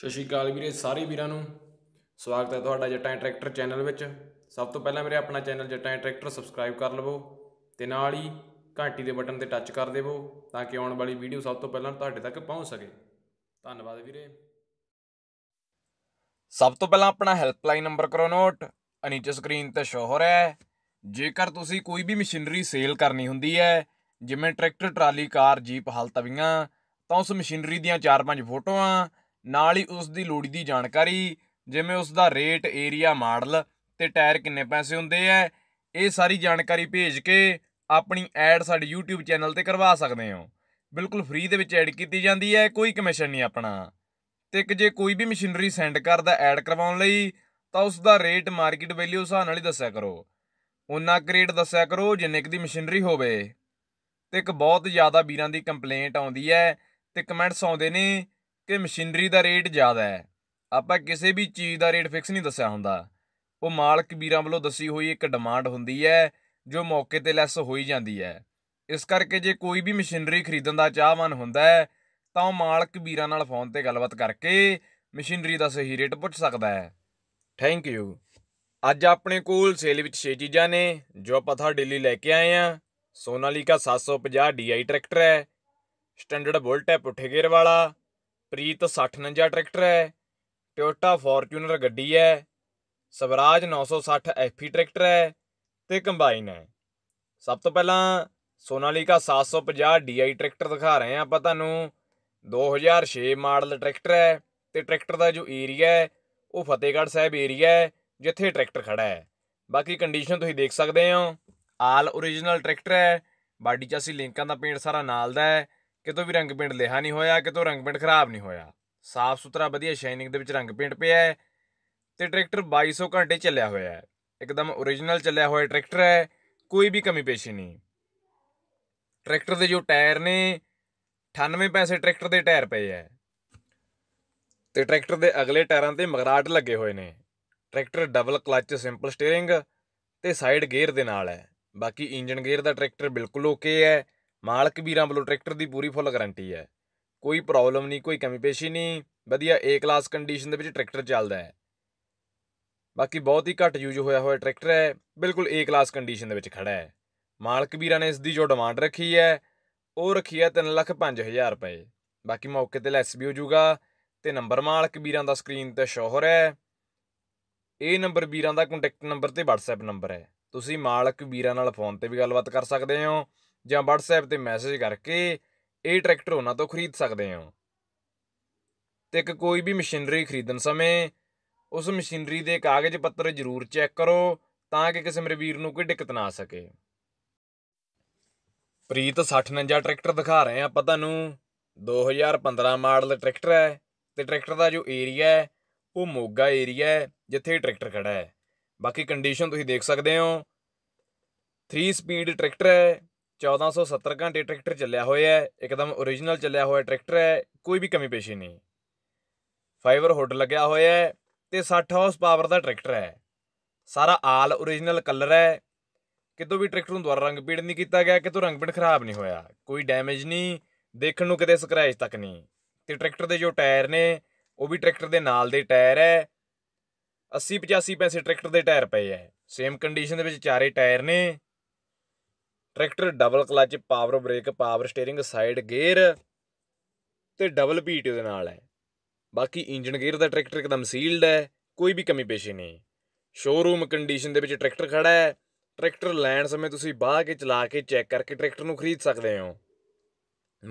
ਸਤਿ ਸ਼੍ਰੀ ਅਕਾਲ ਵੀਰੇ ਸਾਰੇ ਵੀਰਾਂ ਨੂੰ ਸਵਾਗਤ ਹੈ ਤੁਹਾਡਾ ਜੱਟਾਂ ਟਰੈਕਟਰ ਚੈਨਲ ਵਿੱਚ ਸਭ ਤੋਂ ਪਹਿਲਾਂ ਮੇਰੇ ਆਪਣਾ ਚੈਨਲ ਜੱਟਾਂ ਟਰੈਕਟਰ ਸਬਸਕ੍ਰਾਈਬ ਕਰ ਲਵੋ ਤੇ ਨਾਲ ਹੀ ਘੰਟੀ ਦੇ ਬਟਨ ਤੇ ਟੱਚ ਕਰ ਦੇਵੋ ਤਾਂ ਕਿ ਆਉਣ ਵਾਲੀ ਵੀਡੀਓ ਸਭ ਤੋਂ ਪਹਿਲਾਂ ਤੁਹਾਡੇ ਤੱਕ ਪਹੁੰਚ ਸਕੇ ਧੰਨਵਾਦ ਵੀਰੇ ਸਭ ਤੋਂ ਪਹਿਲਾਂ ਆਪਣਾ ਹੈਲਪਲਾਈਨ ਨੰਬਰ ਕਰੋ ਨੋਟ ਅਨੀਚੇ ਸਕਰੀਨ ਤੇ ਸ਼ੋ ਹੋ ਰਿਹਾ ਹੈ ਜੇਕਰ ਤੁਸੀਂ ਕੋਈ ਵੀ ਮਸ਼ੀਨਰੀ ਸੇਲ ਕਰਨੀ ਹੁੰਦੀ ਹੈ ਜਿਵੇਂ ਟਰੈਕਟਰ ਟਰਾਲੀ ਕਾਰ ਜੀਪ ਹਲ ਤਵੀਆਂ ਤਾਂ ਉਸ ਮਸ਼ੀਨਰੀ ਦੀਆਂ 4-5 ਫੋਟੋਆਂ ਨਾਲ ਹੀ ਉਸ ਦੀ ਲੋੜੀਦੀ ਜਾਣਕਾਰੀ ਜਿਵੇਂ ਉਸ ਦਾ ਰੇਟ ਏਰੀਆ ਮਾਡਲ ਤੇ ਟਾਇਰ ਕਿੰਨੇ ਪੈਸੇ ਹੁੰਦੇ ਐ ਇਹ ਸਾਰੀ ਜਾਣਕਾਰੀ ਭੇਜ ਕੇ ਆਪਣੀ ਐਡ ਸਾਡੇ YouTube ਚੈਨਲ ਤੇ ਕਰਵਾ ਸਕਦੇ ਹੋ ਬਿਲਕੁਲ ਫ੍ਰੀ ਦੇ ਵਿੱਚ ਐਡ ਕੀਤੀ ਜਾਂਦੀ ਹੈ ਕੋਈ ਕਮਿਸ਼ਨ ਨਹੀਂ ਆਪਣਾ ਤੇ ਕਿ ਜੇ ਕੋਈ ਵੀ ਮਸ਼ੀਨਰੀ ਸੈਂਡ ਕਰਦਾ ਐਡ ਕਰਵਾਉਣ ਲਈ ਤਾਂ ਉਸ ਦਾ ਰੇਟ ਮਾਰਕੀਟ ਵੈਲਿਊ ਹਿਸਾਬ ਨਾਲ ਹੀ ਦੱਸਿਆ ਕਰੋ ਉਹਨਾਂ ਕ੍ਰੇਡ ਦੱਸਿਆ ਕਰੋ ਜਿੰਨੇ ਕਿ ਦੀ ਮਸ਼ੀਨਰੀ ਹੋਵੇ ਤੇ ਇੱਕ ਬਹੁਤ ਜ਼ਿਆਦਾ ਵੀਰਾਂ ਦੀ ਕੰਪਲੇਂਟ ਆਉਂਦੀ ਹੈ ਤੇ ਕਮੈਂਟਸ ਆਉਂਦੇ ਨੇ ਕਿ ਮਸ਼ੀਨਰੀ ਦਾ ਰੇਟ ਜ਼ਿਆਦਾ ਹੈ ਆਪਾਂ ਕਿਸੇ ਵੀ ਚੀਜ਼ ਦਾ ਰੇਟ ਫਿਕਸ ਨਹੀਂ ਦੱਸਿਆ ਹੁੰਦਾ ਉਹ ਮਾਲਕ ਵੀਰਾਂ ਵੱਲੋਂ ਦੱਸੀ ਹੋਈ ਇੱਕ ਡਿਮਾਂਡ ਹੁੰਦੀ ਹੈ ਜੋ ਮੌਕੇ ਤੇ ਲੈਸ ਹੋਈ ਜਾਂਦੀ ਹੈ ਇਸ ਕਰਕੇ ਜੇ ਕੋਈ ਵੀ ਮਸ਼ੀਨਰੀ ਖਰੀਦਣ ਦਾ ਚਾਹਵਾਨ ਹੁੰਦਾ ਹੈ ਤਾਂ ਉਹ ਮਾਲਕ ਵੀਰਾਂ ਨਾਲ ਫੋਨ ਤੇ ਗੱਲਬਾਤ ਕਰਕੇ ਮਸ਼ੀਨਰੀ ਦਾ ਸਹੀ ਰੇਟ ਪੁੱਛ ਸਕਦਾ ਹੈ ਥੈਂਕ ਯੂ ਅੱਜ ਆਪਣੇ ਕੋਲ ਸੇਲ ਵਿੱਚ 6 ਚੀਜ਼ਾਂ ਨੇ ਜੋ ਆਪਾਂ ਤੁਹਾਡੇ ਡੇਲੀ ਲੈ ਕੇ ਆਏ ਆ ਸੋਨਾਲੀਕਾ 750 DI ਟਰੈਕਟਰ ਹੈ ਸਟੈਂਡਰਡ ਬੁਲਟ ਹੈ ਪੁੱਠੇ ਗੇਅਰ ਵਾਲਾ ਪ੍ਰੀਤ ਨੰਜਾ ਟਰੈਕਟਰ ਹੈ ਟੋਯੋਟਾ ਫੋਰਚੂਨਰ ਗੱਡੀ ਹੈ ਸਵਰਾਜ 960 ਐਫੀ e ਟਰੈਕਟਰ ਹੈ ਤੇ ਕੰਬਾਈਨ ਹੈ ਸਭ ਤੋਂ ਪਹਿਲਾਂ ਸੋਨਾਲੀਕਾ 750 ਡੀਆਈ ਟਰੈਕਟਰ ਦਿਖਾ ਰਹੇ ਆ ਆਪਾਂ ਤੁਹਾਨੂੰ 2006 ਮਾਡਲ ਟਰੈਕਟਰ ਹੈ ਤੇ ਟਰੈਕਟਰ ਦਾ ਜੋ ਏਰੀਆ ਹੈ ਉਹ ਫਤਿਹਗੜ੍ਹ ਸਾਹਿਬ ਏਰੀਆ ਹੈ ਜਿੱਥੇ ਟਰੈਕਟਰ ਖੜਾ ਹੈ ਬਾਕੀ ਕੰਡੀਸ਼ਨ ਤੁਸੀਂ ਦੇਖ ਸਕਦੇ ਹੋ ਆਲ origignal ਟਰੈਕਟਰ ਹੈ ਬਾਡੀ 'ਚ ਅਸੀਂ ਲਿੰਕਾਂ ਦਾ ਪੇਂਟ ਸਾਰਾ ਨਾਲ ਦਾ ਹੈ ਕਿਤੋਂ ਵੀ ਰੰਗ ਪੇਂਟ ਲਿਹਾ ਨਹੀਂ ਹੋਇਆ ਕਿਤੋਂ ਰੰਗ ਪੇਂਟ ਖਰਾਬ ਨਹੀਂ ਹੋਇਆ ਸਾਫ਼ ਸੁਥਰਾ ਵਧੀਆ ਸ਼ਾਈਨਿੰਗ ਦੇ ਵਿੱਚ ਰੰਗ ਪੇਂਟ ਪਿਆ ਹੈ ਤੇ ਟਰੈਕਟਰ 2200 ਘੰਟੇ ਚੱਲਿਆ ਹੋਇਆ ਹੈ ਇੱਕਦਮ origignal ਚੱਲਿਆ ਹੋਇਆ ਟਰੈਕਟਰ ਹੈ ਕੋਈ ਵੀ ਕਮੀ ਪੇਸ਼ੀ ਨਹੀਂ ਟਰੈਕਟਰ ਦੇ ਜੋ ਟਾਇਰ ਨੇ 98 ਪੈਸੇ ਟਰੈਕਟਰ ਦੇ ਟਾਇਰ ਪਏ ਹੈ ਤੇ ਟਰੈਕਟਰ ਦੇ ਅਗਲੇ ਟਾਇਰਾਂ ਤੇ ਮਗਰਾਟ ਲੱਗੇ ਹੋਏ ਨੇ ਟਰੈਕਟਰ ਡਬਲ ਕਲਚ ਸਿੰਪਲ ਸਟੀering ਤੇ ਸਾਈਡ ਗੇਅਰ ਦੇ ਨਾਲ ਹੈ ਬਾਕੀ ਇੰਜਨ ਗੇਅਰ ਦਾ ਟਰੈਕਟਰ ਬਿਲਕੁਲ ਓਕੇ ਹੈ ਮਾਲਕ ਵੀਰਾਂ ਵੱਲੋਂ ਟਰੈਕਟਰ ਦੀ ਪੂਰੀ ਫੁੱਲ ਗਾਰੰਟੀ ਹੈ ਕੋਈ ਪ੍ਰੋਬਲਮ ਨਹੀਂ ਕੋਈ ਕਮੀ ਪੇਸ਼ੀ ਨਹੀਂ ਵਧੀਆ ਏ ਕਲਾਸ ਕੰਡੀਸ਼ਨ ਦੇ ਵਿੱਚ ਟਰੈਕਟਰ ਚੱਲਦਾ ਹੈ ਬਾਕੀ ਬਹੁਤ ਹੀ ਘੱਟ ਯੂਜ਼ ਹੋਇਆ ਹੋਇਆ ਟਰੈਕਟਰ ਹੈ ਬਿਲਕੁਲ ਏ ਕਲਾਸ ਕੰਡੀਸ਼ਨ ਦੇ ਵਿੱਚ ਖੜਾ ਹੈ ਮਾਲਕ ਵੀਰਾਂ ਨੇ ਇਸ ਦੀ ਜੋ ਡਿਮਾਂਡ ਰੱਖੀ ਹੈ ਉਹ ਰੱਖੀ ਹੈ 3 ਲੱਖ ਹਜ਼ਾਰ ਰੁਪਏ ਬਾਕੀ ਮੌਕੇ ਤੇ ਲੈਸ ਵੀ ਹੋ ਜਾਊਗਾ ਤੇ ਨੰਬਰ ਮਾਲਕ ਵੀਰਾਂ ਦਾ ਸਕਰੀਨ ਤੇ ਸ਼ੋਹਰ ਹੈ ਇਹ ਨੰਬਰ ਵੀਰਾਂ ਦਾ ਕੰਟੈਕਟ ਨੰਬਰ ਤੇ WhatsApp ਨੰਬਰ ਹੈ ਤੁਸੀਂ ਮਾਲਕ ਵੀਰਾਂ ਨਾਲ ਫੋਨ ਤੇ ਵੀ ਗੱਲਬਾਤ ਕਰ ਸਕਦੇ ਹੋ ਜਾਂ WhatsApp ਤੇ ਮੈਸੇਜ ਕਰਕੇ ਇਹ ਟਰੈਕਟਰ ਉਹਨਾਂ ਤੋਂ ਖਰੀਦ ਸਕਦੇ ਹਾਂ ਤੇ ਇੱਕ ਕੋਈ ਵੀ ਮਸ਼ੀਨਰੀ ਖਰੀਦਣ ਸਮੇਂ ਉਸ ਮਸ਼ੀਨਰੀ ਦੇ ਕਾਗਜ਼ ਪੱਤਰ ਜ਼ਰੂਰ ਚੈੱਕ ਕਰੋ ਤਾਂ ਕਿ ਕਿਸੇ ਮੇਰੇ ਵੀਰ ਨੂੰ ਕੋਈ ਦਿੱਕਤ ਨਾ ਆ ਸਕੇ ਪ੍ਰੀਤ 6059 ਟਰੈਕਟਰ ਦਿਖਾ ਰਹੇ ਆ ਆਪਾਂ ਤੁਹਾਨੂੰ 2015 ਮਾਡਲ ਟਰੈਕਟਰ ਹੈ ਤੇ ਟਰੈਕਟਰ ਦਾ ਜੋ ਏਰੀਆ ਹੈ ਉਹ ਮੋਗਾ ਏਰੀਆ ਹੈ ਜਿੱਥੇ ਟਰੈਕਟਰ ਖੜਾ ਹੈ ਬਾਕੀ ਕੰਡੀਸ਼ਨ ਤੁਸੀਂ ਦੇਖ ਸਕਦੇ ਹੋ 3 ਸਪੀਡ ਟਰੈਕਟਰ ਹੈ 1470 ਘੰਟੇ ਟਰੈਕਟਰ ਚੱਲਿਆ ਹੋਇਆ ਹੈ ਇੱਕਦਮ origignal ਚੱਲਿਆ ਹੋਇਆ ਟਰੈਕਟਰ ਹੈ ਕੋਈ ਵੀ ਕਮੀ ਪੇਸ਼ੀ ਨਹੀਂ ਫਾਈਬਰ ਹੁੱਡ ਲੱਗਿਆ ਹੋਇਆ ਹੈ ਤੇ 60 ਹਾਰਸ ਪਾਵਰ ਦਾ ਟਰੈਕਟਰ ਹੈ ਸਾਰਾ ਆਲ origignal ਕਲਰ ਹੈ ਕਿਤੋਂ ਵੀ ਟਰੈਕਟਰ ਨੂੰ ਦੁਬਾਰਾ ਰੰਗ ਪੀੜ ਨਹੀਂ ਕੀਤਾ ਗਿਆ ਕਿਤੋਂ ਰੰਗ ਪੀੜ ਖਰਾਬ ਨਹੀਂ ਹੋਇਆ ਕੋਈ ਡੈਮੇਜ ਨਹੀਂ ਦੇਖਣ ਨੂੰ ਕਿਤੇ ਸਕ੍ਰੈਚ ਤੱਕ ਨਹੀਂ ਤੇ ਟਰੈਕਟਰ ਦੇ ਜੋ ਟਾਇਰ ਨੇ ਉਹ ਵੀ ਟਰੈਕਟਰ ਦੇ ਨਾਲ ਦੇ ਟਾਇਰ ਹੈ 80 85 ਪੈਸੇ ਟਰੈਕਟਰ ਦੇ ਟਾਇਰ ਪਏ ਹੈ ਸੇਮ ਕੰਡੀਸ਼ਨ ਦੇ ਵਿੱਚ ਚਾਰੇ ਟਾਇਰ ਨੇ tractor double clutch power brake power ਸਟੀering ਸਾਈਡ ਗੇਅਰ ਤੇ ਡਬਲ ਪੀਟੀਓ ਦੇ ਨਾਲ ਹੈ ਬਾਕੀ ਇੰਜਨ ਗੇਅਰ ਦਾ ਟਰੈਕਟਰ ਇੱਕਦਮ ਸੀਲਡ ਹੈ ਕੋਈ ਵੀ ਕਮੀ ਪੇਸ਼ੀ ਨਹੀਂ ਸ਼ੋਰੂਮ ਕੰਡੀਸ਼ਨ ਦੇ ਵਿੱਚ ਟਰੈਕਟਰ ਖੜਾ ਹੈ ਟਰੈਕਟਰ ਲੈਣ ਸਮੇਂ ਤੁਸੀਂ ਬਾਹ ਕੇ ਚਲਾ ਕੇ ਚੈੱਕ ਕਰਕੇ ਟਰੈਕਟਰ ਨੂੰ ਖਰੀਦ ਸਕਦੇ ਹੋ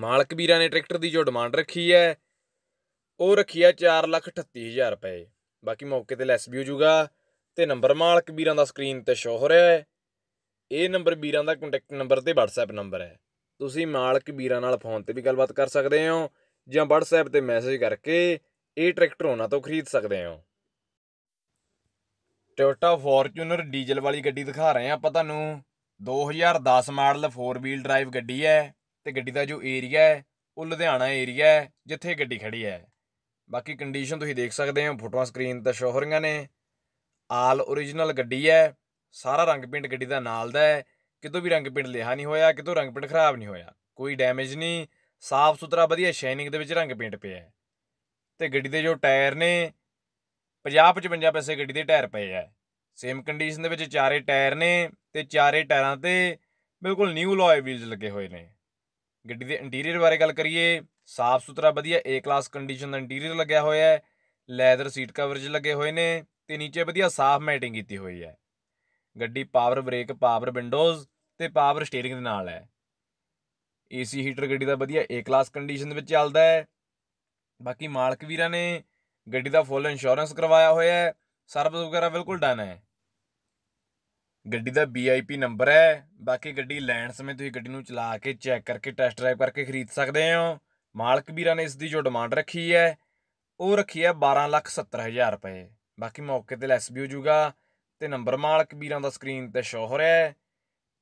ਮਾਲਕ ਵੀਰਾਂ ਨੇ ਟਰੈਕਟਰ ਦੀ ਜੋ ਡਿਮਾਂਡ ਰੱਖੀ ਹੈ ਉਹ ਰੱਖੀ ਹੈ 438000 ਰੁਪਏ ਬਾਕੀ ਮੌਕੇ ਤੇ ਲੈਸ ਵੀ ਹੋ ਜਾਊਗਾ ਤੇ ਨੰਬਰ ਮਾਲਕ ਵੀਰਾਂ ਦਾ ਸਕਰੀਨ ਤੇ ਸ਼ੋ ਹੋ ਰਿਹਾ ਹੈ ਇਹ ਨੰਬਰ ਵੀਰਾਂ ਦਾ ਕੰਟੈਕਟ ਨੰਬਰ ਤੇ WhatsApp ਨੰਬਰ ਹੈ ਤੁਸੀਂ ਮਾਲਕ ਵੀਰਾਂ ਨਾਲ ਫੋਨ ਤੇ ਵੀ ਗੱਲਬਾਤ ਕਰ ਸਕਦੇ ਹੋ ਜਾਂ WhatsApp ਤੇ ਮੈਸੇਜ ਕਰਕੇ ਇਹ ਟਰੈਕਟਰ ਉਹਨਾਂ ਤੋਂ ਖਰੀਦ ਸਕਦੇ ਹੋ ਟੋਟਾ ਫੋਰਚੂਨਰ ਡੀਜ਼ਲ ਵਾਲੀ ਗੱਡੀ ਦਿਖਾ ਰਹੇ ਆ ਆਪਾਂ ਤੁਹਾਨੂੰ 2010 ਮਾਡਲ 4 ਵੀਲ ਡਰਾਈਵ ਗੱਡੀ ਹੈ ਤੇ ਗੱਡੀ ਦਾ ਜੋ ਏਰੀਆ ਹੈ ਉਹ ਲੁਧਿਆਣਾ ਏਰੀਆ ਹੈ ਜਿੱਥੇ ਗੱਡੀ ਖੜੀ ਹੈ ਬਾਕੀ ਕੰਡੀਸ਼ਨ ਤੁਸੀਂ ਦੇਖ ਸਕਦੇ ਹੋ ਫੋਟੋਆਂ ਸਕਰੀਨ ਤੇ ਸ਼ੋਹਰੀਆਂ ਨੇ ਆਲ origignal ਗੱਡੀ ਹੈ ਸਾਰਾ ਰੰਗ ਪਿੰਡ ਗੱਡੀ ਦਾ ਨਾਲ ਦਾ ਹੈ ਕਿਤੋਂ ਵੀ ਰੰਗ ਪਿੰਡ ਲਿਆ ਨਹੀਂ ਹੋਇਆ ਕਿਤੋਂ ਰੰਗ ਪਿੰਡ ਖਰਾਬ ਨਹੀਂ ਹੋਇਆ ਕੋਈ ਡੈਮੇਜ ਨਹੀਂ ਸਾਫ਼ ਸੁਥਰਾ ਵਧੀਆ ਸ਼ਾਈਨਿੰਗ ਦੇ ਵਿੱਚ ਰੰਗ ਪਿੰਡ ਪਿਆ ਹੈ ਤੇ ਗੱਡੀ ਦੇ ਜੋ ਟਾਇਰ ਨੇ 50 55 ਪੈਸੇ ਗੱਡੀ ਦੇ ਟਾਇਰ ਪਏ ਆ ਸੇਮ ਕੰਡੀਸ਼ਨ ਦੇ ਵਿੱਚ ਚਾਰੇ ਟਾਇਰ ਨੇ ਤੇ ਚਾਰੇ ਟਾਇਰਾਂ ਤੇ ਬਿਲਕੁਲ ਨਿਊ ਲੋਏ ਵੀਲਸ ਲੱਗੇ ਹੋਏ ਨੇ ਗੱਡੀ ਦੇ ਇੰਟੀਰੀਅਰ ਬਾਰੇ ਗੱਲ ਕਰੀਏ ਸਾਫ਼ ਸੁਥਰਾ ਵਧੀਆ ਏ ਕਲਾਸ ਕੰਡੀਸ਼ਨ ਦਾ ਇੰਟੀਰੀਅਰ ਲੱਗਿਆ ਹੋਇਆ ਹੈ ਲੈਦਰ ਸੀਟ ਕਵਰਜ ਲੱਗੇ ਹੋਏ ਨੇ ਤੇ ਨੀਚੇ ਵਧੀਆ ਸਾਫ਼ ਮੈਟਿੰਗ ਕੀਤੀ ਹੋਈ ਹੈ ਗੱਡੀ ਪਾਵਰ ਬ੍ਰੇਕ ਪਾਵਰ ਵਿੰਡੋਜ਼ ਤੇ ਪਾਵਰ ਸਟੀering ਦੇ ਨਾਲ ਹੈ ਏਸੀ ਹੀਟਰ ਗੱਡੀ ਦਾ ਵਧੀਆ ਏ ਕਲਾਸ ਕੰਡੀਸ਼ਨ ਦੇ ਵਿੱਚ ਚੱਲਦਾ ਹੈ ਬਾਕੀ ਮਾਲਕ ਵੀਰਾਂ ਨੇ ਗੱਡੀ ਦਾ ਫੁੱਲ ਇੰਸ਼ੋਰੈਂਸ ਕਰਵਾਇਆ ਹੋਇਆ ਹੈ ਸਰਵਿਸ ਵਗੈਰਾ ਬਿਲਕੁਲ ਡਨ ਹੈ ਗੱਡੀ ਦਾ VIP ਨੰਬਰ ਹੈ ਬਾਕੀ ਗੱਡੀ ਲੈਣ ਸਮੇਂ ਤੁਸੀਂ ਗੱਡੀ ਨੂੰ ਚਲਾ ਕੇ ਚੈੱਕ ਕਰਕੇ ਟੈਸਟ ਡਰਾਈਵ ਕਰਕੇ ਖਰੀਦ ਸਕਦੇ ਹੋ ਮਾਲਕ ਵੀਰਾਂ ਨੇ ਇਸ ਦੀ ਜੋ ਡਿਮਾਂਡ ਰੱਖੀ ਹੈ ਉਹ ਰੱਖੀ ਹੈ 1270000 ਰੁਪਏ ਬਾਕੀ ਮੌਕੇ ਤੇ ਲੈਸ ਵੀ ਹੋ ਜਾਊਗਾ ਤੇ ਨੰਬਰ ਮਾਲਕ ਵੀਰਾਂ ਦਾ ਸਕਰੀਨ ਤੇ ਸ਼ੋ ਹੋ ਰਿਹਾ ਹੈ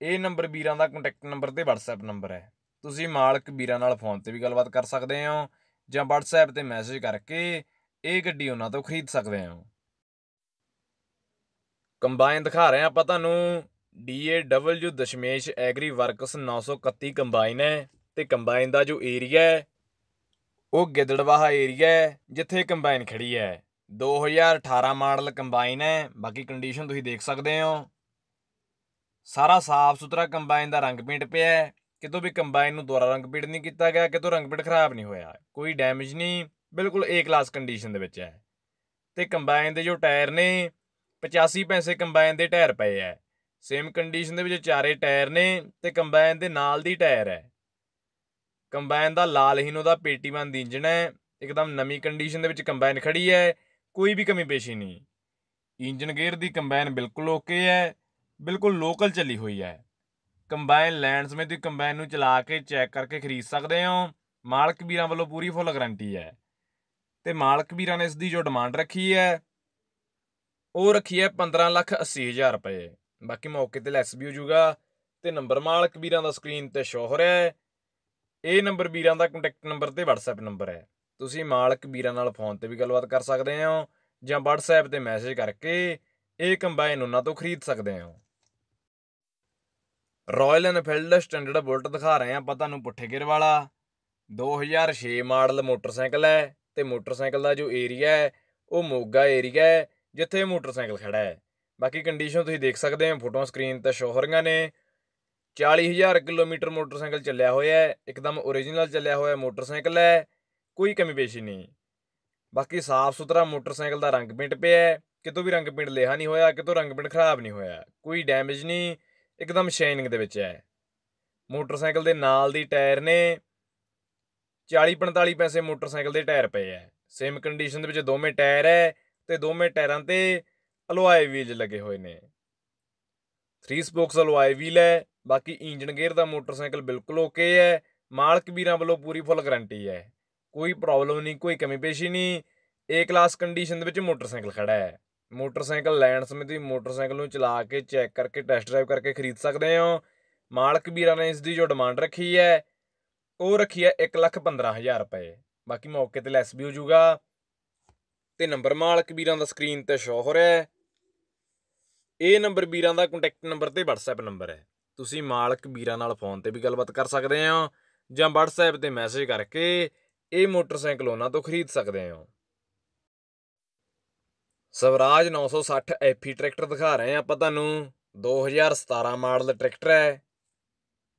ਇਹ ਨੰਬਰ ਵੀਰਾਂ ਦਾ ਕੰਟੈਕਟ ਨੰਬਰ ਤੇ WhatsApp ਨੰਬਰ ਹੈ ਤੁਸੀਂ ਮਾਲਕ ਵੀਰਾਂ ਨਾਲ ਫੋਨ ਤੇ ਵੀ ਗੱਲਬਾਤ ਕਰ ਸਕਦੇ ਹੋ ਜਾਂ WhatsApp ਤੇ ਮੈਸੇਜ ਕਰਕੇ ਇਹ ਗੱਡੀ ਉਹਨਾਂ ਤੋਂ ਖਰੀਦ ਸਕਦੇ ਹੋ ਕੰਬਾਈਨ ਦਿਖਾ ਰਹੇ ਆ ਆਪਾਂ ਤੁਹਾਨੂੰ DAW Dashmesh Agri Works 931 combine ਹੈ ਤੇ ਕੰਬਾਈਨ ਦਾ ਜੋ ਏਰੀਆ ਹੈ ਉਹ ਗਿੱਦੜਵਾਹਾ ਏਰੀਆ ਹੈ ਜਿੱਥੇ ਕੰਬਾਈਨ ਖੜੀ ਹੈ 2018 ਮਾਡਲ ਕੰਬਾਈਨ ਹੈ ਬਾਕੀ ਕੰਡੀਸ਼ਨ ਤੁਸੀਂ ਦੇਖ ਸਕਦੇ ਹੋ ਸਾਰਾ ਸਾਫ ਸੁਥਰਾ ਕੰਬਾਈਨ ਦਾ ਰੰਗ ਪੇਂਟ ਪਿਆ ਹੈ ਕਿਤੋਂ ਵੀ ਕੰਬਾਈਨ ਨੂੰ ਦੁਬਾਰਾ ਰੰਗ ਪੇਂਟ ਨਹੀਂ ਕੀਤਾ ਗਿਆ ਕਿਤੋਂ ਰੰਗ ਪੇਂਟ ਖਰਾਬ ਨਹੀਂ ਹੋਇਆ ਕੋਈ ਡੈਮੇਜ ਨਹੀਂ ਬਿਲਕੁਲ ਏ ਕਲਾਸ ਕੰਡੀਸ਼ਨ ਦੇ ਵਿੱਚ ਹੈ ਤੇ ਕੰਬਾਈਨ ਦੇ ਜੋ ਟਾਇਰ ਨੇ 85 ਪੈਸੇ ਕੰਬਾਈਨ ਦੇ ਟਾਇਰ ਪਏ ਹੈ ਸੇਮ ਕੰਡੀਸ਼ਨ ਦੇ ਵਿੱਚ ਚਾਰੇ ਟਾਇਰ ਨੇ ਤੇ ਕੰਬਾਈਨ ਦੇ ਨਾਲ ਦੀ ਟਾਇਰ ਹੈ ਕੰਬਾਈਨ ਦਾ ਲਾਲ ਹੀਨੋ ਦਾ ਪੇਟੀਬੰਦ ਇੰਜਣ ਹੈ ਇੱਕਦਮ ਨਵੀਂ ਕੰਡੀਸ਼ਨ ਦੇ ਵਿੱਚ ਕੰਬਾਈਨ ਖੜੀ ਹੈ ਕੋਈ ਵੀ ਕਮੀ ਪੇਸ਼ੀ ਨਹੀਂ ਇੰਜਨ ਗੇਅਰ ਦੀ ਕੰਬਾਈਨ ਬਿਲਕੁਲ ਓਕੇ ਹੈ ਬਿਲਕੁਲ ਲੋਕਲ ਚੱਲੀ ਹੋਈ ਹੈ ਕੰਬਾਈਨ ਲੈਂਡਸ ਮੇ ਤੁਸੀਂ ਕੰਬਾਈਨ ਨੂੰ ਚਲਾ ਕੇ ਚੈੱਕ ਕਰਕੇ ਖਰੀਦ ਸਕਦੇ ਹੋ ਮਾਲਕ ਵੀਰਾਂ ਵੱਲੋਂ ਪੂਰੀ ਫੁੱਲ ਗਾਰੰਟੀ ਹੈ ਤੇ ਮਾਲਕ ਵੀਰਾਂ ਨੇ ਇਸ ਦੀ ਜੋ ਡਿਮਾਂਡ ਰੱਖੀ ਹੈ ਉਹ ਰੱਖੀ ਹੈ 15 ਲੱਖ 80 ਹਜ਼ਾਰ ਰੁਪਏ ਬਾਕੀ ਮੌਕੇ ਤੇ ਲੈਸ ਵੀ ਹੋ ਜਾਊਗਾ ਤੇ ਨੰਬਰ ਮਾਲਕ ਵੀਰਾਂ ਦਾ ਸਕਰੀਨ ਤੇ ਸ਼ੋਅ ਹੋ ਰਿਹਾ ਹੈ ਇਹ ਨੰਬਰ ਵੀਰਾਂ ਦਾ ਕੰਟੈਕਟ ਨੰਬਰ ਤੇ WhatsApp ਨੰਬਰ ਹੈ ਤੁਸੀਂ ਮਾਲਕ ਵੀਰਾਂ ਨਾਲ ਫੋਨ ਤੇ ਵੀ ਗੱਲਬਾਤ ਕਰ ਸਕਦੇ ਹੋ ਜਾਂ WhatsApp ਤੇ ਮੈਸੇਜ ਕਰਕੇ ਇਹ ਕੰਬਾਈਨ ਉਹਨਾਂ ਤੋਂ ਖਰੀਦ ਸਕਦੇ ਹੋ ਰਾਇਲ ਐਨਫੀਲਡ ਸਟੈਂਡਰਡ ਬੁਲਟ ਦਿਖਾ ਰਹੇ ਆ ਪਤਾ ਤੁਹਾਨੂੰ ਪੁੱਠੇ ਗਿਰ ਵਾਲਾ 2006 ਮਾਡਲ ਮੋਟਰਸਾਈਕਲ ਹੈ ਤੇ ਮੋਟਰਸਾਈਕਲ ਦਾ ਜੋ ਏਰੀਆ ਹੈ ਉਹ ਮੋਗਾ ਏਰੀਆ ਹੈ ਜਿੱਥੇ ਮੋਟਰਸਾਈਕਲ ਖੜਾ ਹੈ ਬਾਕੀ ਕੰਡੀਸ਼ਨ ਤੁਸੀਂ ਦੇਖ ਸਕਦੇ ਹੋ ਫੋਟੋ ਸਕਰੀਨ ਤੇ ਸ਼ੋਹਰੀਆਂ ਨੇ 40000 ਕਿਲੋਮੀਟਰ ਮੋਟਰਸਾਈਕਲ ਚੱਲਿਆ ਹੋਇਆ ਹੈ ਇੱਕਦਮ origignal ਚੱਲਿਆ ਹੋਇਆ ਮੋਟਰਸਾਈਕਲ ਹੈ ਕੋਈ ਕਮੀ ਪੇਸ਼ੀ ਨਹੀਂ ਬਾਕੀ ਸਾਫ਼ ਸੁਥਰਾ ਮੋਟਰਸਾਈਕਲ ਦਾ ਰੰਗ ਪੇਂਟ ਪਿਆ ਹੈ ਕਿਤੋਂ ਵੀ ਰੰਗ ਪੇਂਟ ਲਿਹਾ ਨਹੀਂ ਹੋਇਆ ਕਿਤੋਂ ਰੰਗ ਪੇਂਟ ਖਰਾਬ ਨਹੀਂ ਹੋਇਆ ਕੋਈ ਡੈਮੇਜ ਨਹੀਂ ਇੱਕਦਮ ਸ਼ਾਈਨਿੰਗ ਦੇ ਵਿੱਚ ਹੈ ਮੋਟਰਸਾਈਕਲ ਦੇ ਨਾਲ ਦੀ ਟਾਇਰ ਨੇ 40 45 ਪੈਸੇ ਮੋਟਰਸਾਈਕਲ ਦੇ ਟਾਇਰ ਪਏ ਐ ਸੇਮ ਕੰਡੀਸ਼ਨ ਦੇ ਵਿੱਚ ਦੋਵੇਂ ਟਾਇਰ ਐ ਤੇ ਦੋਵੇਂ ਟਾਇਰਾਂ ਤੇ ਅਲੋਏ ਵੀਲ ਲੱਗੇ ਹੋਏ ਨੇ 3 ਸਪੋਕਸ ਅਲੋਏ ਵੀਲ ਐ ਬਾਕੀ ਇੰਜਨ ਗੇਅਰ ਦਾ ਮੋਟਰਸਾਈਕਲ ਬਿਲਕੁਲ ਓਕੇ ਐ ਮਾਲਕ ਵੀਰਾਂ ਵੱਲੋਂ ਪੂਰੀ ਫੁੱਲ ਗਾਰੰਟੀ ਐ ਕੋਈ ਪ੍ਰੋਬਲਮ ਨਹੀਂ ਕੋਈ ਕਮੀ ਪੇਸ਼ੀ ਨਹੀਂ ਏ ਕਲਾਸ ਕੰਡੀਸ਼ਨ ਦੇ ਵਿੱਚ ਮੋਟਰਸਾਈਕਲ ਖੜਾ ਹੈ ਮੋਟਰਸਾਈਕਲ ਲੈਣ ਸਮੇਂ ਤੁਸੀਂ ਮੋਟਰਸਾਈਕਲ ਨੂੰ ਚਲਾ ਕੇ ਚੈੱਕ ਕਰਕੇ ਟੈਸਟ ਡਰਾਈਵ ਕਰਕੇ ਖਰੀਦ ਸਕਦੇ ਹੋ ਮਾਲਕ ਵੀਰਾਂ ਨੇ ਇਸ ਦੀ ਜੋ ਡਿਮਾਂਡ ਰੱਖੀ ਹੈ ਉਹ ਰੱਖੀ ਹੈ 115000 ਰੁਪਏ ਬਾਕੀ ਮੌਕੇ ਤੇ ਲੈਸ ਵੀ ਹੋ ਜਾਊਗਾ ਤੇ ਨੰਬਰ ਮਾਲਕ ਵੀਰਾਂ ਦਾ ਸਕਰੀਨ ਤੇ ਸ਼ੋ ਹੋ ਰਿਹਾ ਹੈ ਇਹ ਨੰਬਰ ਵੀਰਾਂ ਦਾ ਕੰਟੈਕਟ ਨੰਬਰ ਤੇ WhatsApp ਨੰਬਰ ਹੈ ਤੁਸੀਂ ਮਾਲਕ ਵੀਰਾਂ ਨਾਲ ਫੋਨ ਤੇ ਵੀ ਗੱਲਬਾਤ ਕਰ ਸਕਦੇ ਹੋ ਜਾਂ WhatsApp ਤੇ ਮੈਸੇਜ ਕਰਕੇ ਇਹ ਮੋਟਰਸਾਈਕਲ ਉਹਨਾਂ ਤੋਂ ਖਰੀਦ ਸਕਦੇ ਹੋ ਸਵਰਾਜ 960 ਐਫੀ ਟਰੈਕਟਰ ਦਿਖਾ ਰਹੇ ਆ ਆਪਾਂ ਤੁਹਾਨੂੰ 2017 ਮਾਡਲ ਟਰੈਕਟਰ ਹੈ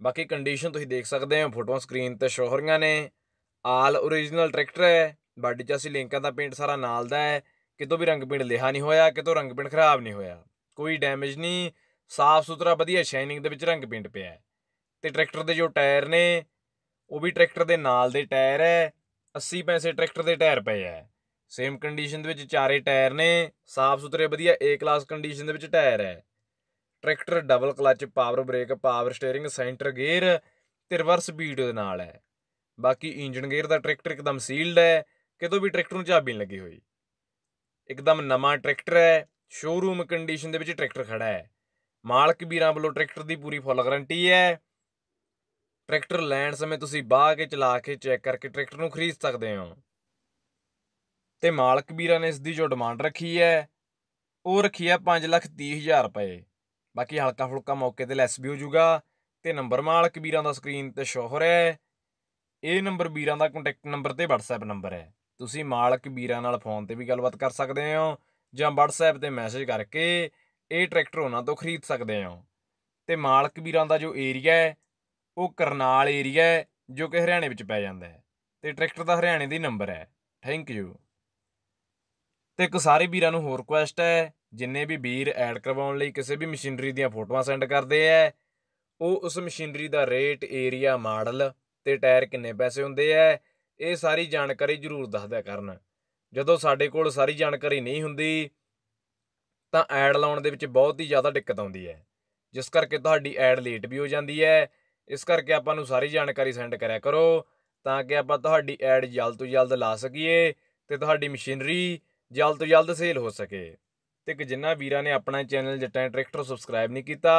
ਬਾਕੀ ਕੰਡੀਸ਼ਨ ਤੁਸੀਂ ਦੇਖ ਸਕਦੇ ਹੋ ਫੋਟੋਆਂ ਸਕਰੀਨ ਤੇ ਸ਼ੋ ਹੋ ਰਹੀਆਂ ਨੇ ਆਲ origignal ਟਰੈਕਟਰ ਹੈ ਬਾਡੀ 'ਚ ਅਸੀਂ ਲਿੰਕਾਂ ਦਾ ਪੇਂਟ ਸਾਰਾ ਨਾਲ ਦਾ ਹੈ ਕਿਤੋਂ ਵੀ ਰੰਗ ਪੇਂਟ ਲਿਹਾ ਨਹੀਂ ਹੋਇਆ ਕਿਤੋਂ ਰੰਗ ਪੇਂਟ ਖਰਾਬ ਨਹੀਂ ਹੋਇਆ ਕੋਈ ਡੈਮੇਜ ਨਹੀਂ ਸਾਫ਼ ਸੁਥਰਾ ਵਧੀਆ ਸ਼ਾਈਨਿੰਗ ਦੇ ਵਿੱਚ ਰੰਗ ਪੇਂਟ ਪਿਆ ਤੇ ਟਰੈਕਟਰ ਦੇ ਜੋ ਟਾਇਰ ਨੇ ਉਹ ਵੀ ਟਰੈਕਟਰ ਦੇ ਨਾਲ ਦੇ ਟਾਇਰ ਹੈ 80 ਪੈਸੇ ਟਰੈਕਟਰ ਦੇ ਟਾਇਰ ਪਏ ਐ ਸੇਮ ਕੰਡੀਸ਼ਨ ਦੇ ਵਿੱਚ ਚਾਰੇ ਟਾਇਰ ਨੇ ਸਾਫ਼ ਸੁਥਰੇ ਵਧੀਆ A ਕਲਾਸ ਕੰਡੀਸ਼ਨ ਦੇ ਵਿੱਚ ਟਾਇਰ ਐ tractor double clutch power brake power steering centre gear ਤੇ ਰਿਵਰਸ ਬੀਟ ਦੇ ਨਾਲ ਹੈ ਬਾਕੀ ਇੰਜਨ ਗੇਅਰ ਦਾ ਟਰੈਕਟਰ ਇੱਕਦਮ ਸੀਲਡ ਹੈ ਕਿਤੋਂ ਵੀ ਟਰੈਕਟਰ ਨੂੰ ਚਾਬੀ ਨਹੀਂ ਲੱਗੀ ਹੋਈ ਇੱਕਦਮ ਨਵਾਂ ਟਰੈਕਟਰ ਹੈ ਸ਼ੋਰੂਮ ਕੰਡੀਸ਼ਨ ਦੇ ਵਿੱਚ ਟਰੈਕਟਰ ਖੜਾ ਹੈ ਮਾਲਕ ਵੀਰਾਂ ਵੱਲੋਂ ਟਰੈਕਟਰ ਦੀ ਪੂਰੀ ਫੁੱਲ ਗਾਰੰਟੀ ਹੈ ਟਰੈਕਟਰ ਲੈਣ ਸਮੇਂ ਤੁਸੀਂ ਬਾਹ ਕੇ ਚਲਾ ਕੇ ਚੈੱਕ ਕਰਕੇ ਟਰੈਕਟਰ ਨੂੰ ਖਰੀਦ ਸਕਦੇ ਹੋ ਤੇ ਮਾਲਕ ਵੀਰਾਂ ਨੇ ਇਸ ਦੀ ਜੋ ਡਿਮਾਂਡ ਰੱਖੀ ਹੈ ਉਹ ਰੱਖੀ ਹੈ 530000 ਰੁਪਏ ਬਾਕੀ ਹਲਕਾ ਫੁਲਕਾ ਮੌਕੇ ਤੇ ਲੈਸ ਵੀ ਹੋ ਜਾਊਗਾ ਤੇ ਨੰਬਰ ਮਾਲਕ ਵੀਰਾਂ ਦਾ ਸਕਰੀਨ ਤੇ ਸ਼ੋਅ ਹੋ ਰਿਹਾ ਹੈ ਇਹ ਨੰਬਰ ਵੀਰਾਂ ਦਾ ਕੰਟੈਕਟ ਨੰਬਰ ਤੇ WhatsApp ਨੰਬਰ ਹੈ ਤੁਸੀਂ ਮਾਲਕ ਵੀਰਾਂ ਨਾਲ ਫੋਨ ਤੇ ਵੀ ਗੱਲਬਾਤ ਕਰ ਸਕਦੇ ਹੋ ਜਾਂ WhatsApp ਤੇ ਮੈਸੇਜ ਕਰਕੇ ਇਹ ਟਰੈਕਟਰ ਉਹਨਾਂ ਤੋਂ ਖਰੀਦ ਸਕਦੇ ਹੋ ਤੇ ਮਾਲਕ ਵੀਰਾਂ ਦਾ ਜੋ ਏਰੀਆ ਹੈ ਉਹ ਕਰਨਾਲ ਏਰੀਆ ਜੋ ਕਿ ਹਰਿਆਣੇ ਵਿੱਚ ਪੈ ਜਾਂਦਾ ਹੈ ਤੇ ਟਰੈਕਟਰ ਦਾ ਹਰਿਆਣੇ ਦੀ ਨੰਬਰ ਹੈ ਥੈਂਕ ਯੂ ਤੇ ਇੱਕ ਸਾਰੇ ਵੀਰਾਂ ਨੂੰ ਹੋਰ ਰਿਕੁਐਸਟ ਹੈ ਜਿੰਨੇ ਵੀ ਵੀਰ ਐਡ ਕਰਵਾਉਣ ਲਈ ਕਿਸੇ ਵੀ ਮਸ਼ੀਨਰੀ ਦੀਆਂ ਫੋਟੋਆਂ ਸੈਂਡ ਕਰਦੇ ਆ ਉਹ ਉਸ ਮਸ਼ੀਨਰੀ ਦਾ ਰੇਟ ਏਰੀਆ ਮਾਡਲ ਤੇ ਟਾਇਰ ਕਿੰਨੇ ਪੈਸੇ ਹੁੰਦੇ ਆ ਇਹ ਸਾਰੀ ਜਾਣਕਾਰੀ ਜ਼ਰੂਰ ਦੱਸਦਿਆ ਕਰਨ ਜਦੋਂ ਸਾਡੇ ਕੋਲ ਸਾਰੀ ਜਾਣਕਾਰੀ ਨਹੀਂ ਹੁੰਦੀ ਤਾਂ ਐਡ ਲਾਉਣ ਦੇ ਵਿੱਚ ਬਹੁਤ ਹੀ ਜ਼ਿਆਦਾ ਦਿੱਕਤ ਆਉਂਦੀ ਹੈ ਜਿਸ ਕਰਕੇ ਤੁਹਾਡੀ ਐਡ ਲੇਟ ਵੀ ਹੋ ਜਾਂਦੀ ਹੈ ਇਸ ਕਰਕੇ ਆਪਾਂ ਨੂੰ ਸਾਰੀ ਜਾਣਕਾਰੀ ਸੈਂਡ ਕਰਿਆ ਕਰੋ ਤਾਂ ਕਿ ਆਪਾਂ ਤੁਹਾਡੀ ਐਡ ਜਲਦ ਤੋਂ ਜਲਦ ਲਾ ਸਕੀਏ ਤੇ ਤੁਹਾਡੀ ਮਸ਼ੀਨਰੀ ਜਲਦ ਤੋਂ ਜਲਦ ਸੇਲ ਹੋ ਸਕੇ ਤੇ ਕਿ ਜਿੰਨਾ ਵੀਰਾਂ ਨੇ ਆਪਣਾ ਚੈਨਲ ਜੱਟਾਂ ਟਰੈਕਟਰ ਸਬਸਕ੍ਰਾਈਬ ਨਹੀਂ ਕੀਤਾ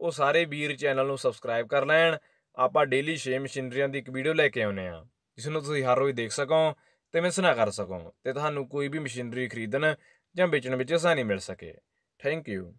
ਉਹ ਸਾਰੇ ਵੀਰ ਚੈਨਲ ਨੂੰ ਸਬਸਕ੍ਰਾਈਬ ਕਰ ਲੈਣ ਆਪਾਂ ਡੇਲੀ 6 ਮਸ਼ੀਨਰੀਆਂ ਦੀ ਇੱਕ ਵੀਡੀਓ ਲੈ ਕੇ ਆਉਨੇ ਆ ਜਿਸ ਨੂੰ ਤੁਸੀਂ ਹਰ ਰੋਜ਼ ਦੇਖ ਸਕੋ ਤੇ ਮਿਸ ਨਾ ਕਰ ਸਕੋ ਤੇ ਤੁਹਾਨੂੰ ਕੋਈ ਵੀ ਮਸ਼ੀਨਰੀ ਖਰੀਦਣ ਜਾਂ ਵੇਚਣ ਵਿੱਚ ਆਸਾਨੀ ਮਿਲ ਸਕੇ ਥੈਂਕ ਯੂ